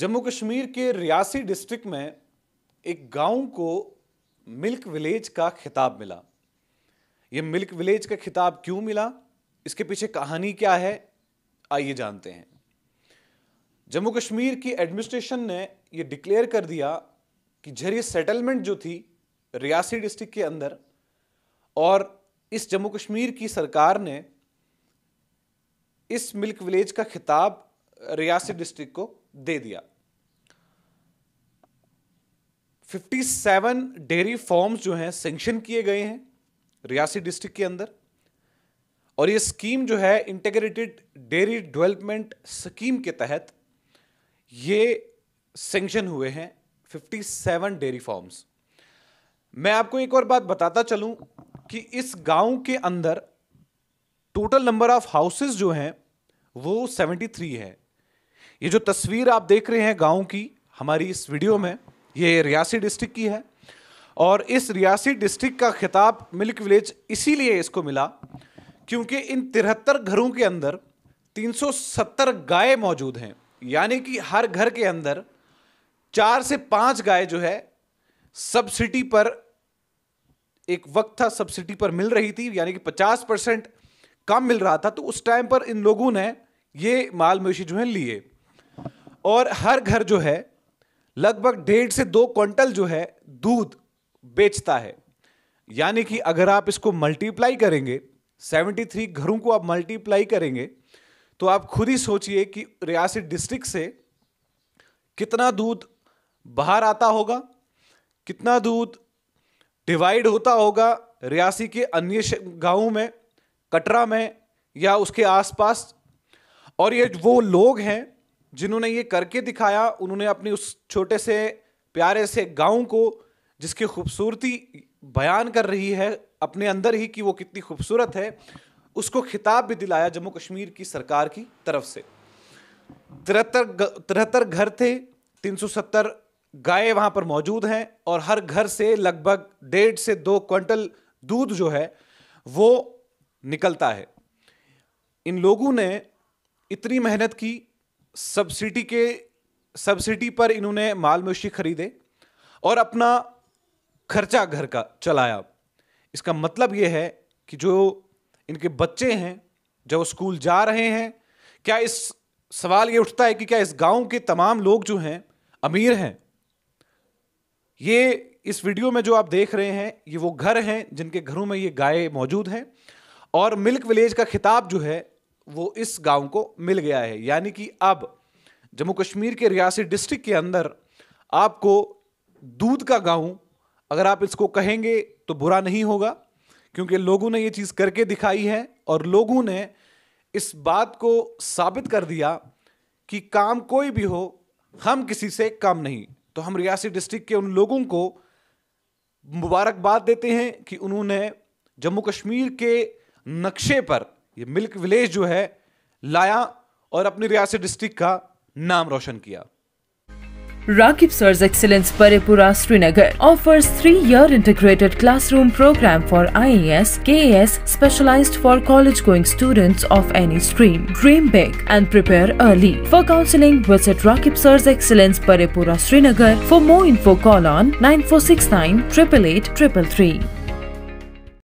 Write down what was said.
जम्मू कश्मीर के रियासी डिस्ट्रिक्ट में एक गांव को मिल्क विलेज का खिताब मिला ये मिल्क विलेज का खिताब क्यों मिला इसके पीछे कहानी क्या है आइए जानते हैं जम्मू कश्मीर की एडमिनिस्ट्रेशन ने यह डिक्लेयर कर दिया कि जरिए सेटलमेंट जो थी रियासी डिस्ट्रिक्ट के अंदर और इस जम्मू कश्मीर की सरकार ने इस मिल्क विलेज का खिताब रियासी डिस्ट्रिक्ट को दे दिया 57 डेयरी फॉर्म्स जो हैं सेंक्शन किए गए हैं रियासी डिस्ट्रिक्ट के अंदर और ये स्कीम जो है इंटेग्रेटेड डेयरी डेवलपमेंट स्कीम के तहत ये सेंक्शन हुए हैं 57 डेयरी फॉर्म्स मैं आपको एक और बात बताता चलूं कि इस गांव के अंदर टोटल नंबर ऑफ हाउसेस जो हैं वो 73 है ये जो तस्वीर आप देख रहे हैं गांव की हमारी इस वीडियो में ये रियासी डिस्ट्रिक्ट की है और इस रियासी डिस्ट्रिक्ट का खिताब मिल्क विलेज इसीलिए इसको मिला क्योंकि इन तिहत्तर घरों के अंदर 370 गाय मौजूद हैं यानी कि हर घर के अंदर चार से पांच गाय जो है सब्सिडी पर एक वक्त था सब्सिडी पर मिल रही थी यानी कि 50 परसेंट कम मिल रहा था तो उस टाइम पर इन लोगों ने ये माल मवेशी जो है लिए और हर घर जो है लगभग डेढ़ से दो क्विंटल जो है दूध बेचता है यानी कि अगर आप इसको मल्टीप्लाई करेंगे 73 घरों को आप मल्टीप्लाई करेंगे तो आप खुद ही सोचिए कि रियासी डिस्ट्रिक्ट से कितना दूध बाहर आता होगा कितना दूध डिवाइड होता होगा रियासी के अन्य गांवों में कटरा में या उसके आसपास और ये वो लोग हैं जिन्होंने ये करके दिखाया उन्होंने अपने उस छोटे से प्यारे से गांव को जिसकी खूबसूरती बयान कर रही है अपने अंदर ही कि वो कितनी खूबसूरत है उसको खिताब भी दिलाया जम्मू कश्मीर की सरकार की तरफ से तिहत्तर तिहत्तर घर थे 370 गाय वहाँ पर मौजूद हैं और हर घर से लगभग डेढ़ से दो क्विंटल दूध जो है वो निकलता है इन लोगों ने इतनी मेहनत की सब्सिडी के सब्सिडी पर इन्होंने माल मवेशी खरीदे और अपना खर्चा घर का चलाया इसका मतलब ये है कि जो इनके बच्चे हैं जब स्कूल जा रहे हैं क्या इस सवाल ये उठता है कि क्या इस गांव के तमाम लोग जो हैं अमीर हैं ये इस वीडियो में जो आप देख रहे हैं ये वो घर हैं जिनके घरों में ये गाय मौजूद हैं और मिल्क विलेज का खिताब जो है वो इस गांव को मिल गया है यानी कि अब जम्मू कश्मीर के रियासी डिस्ट्रिक्ट के अंदर आपको दूध का गांव अगर आप इसको कहेंगे तो बुरा नहीं होगा क्योंकि लोगों ने ये चीज़ करके दिखाई है और लोगों ने इस बात को साबित कर दिया कि काम कोई भी हो हम किसी से कम नहीं तो हम रियासी डिस्ट्रिक्ट के उन लोगों को मुबारकबाद देते हैं कि उन्होंने जम्मू कश्मीर के नक्शे पर ये मिल्क विलेज जो है लाया और अपनी रियासत डिस्ट्रिक्ट का नाम रोशन किया Raqib sir's excellence Parraypora Srinagar offer three year integrated classroom programme for I IAS, KAS, specialised for college going students of any stream dream big and prepare early for counselling visit Raqib sir's excellence Parraypora Srinagar for more info call on nine four six nine triple eight triple three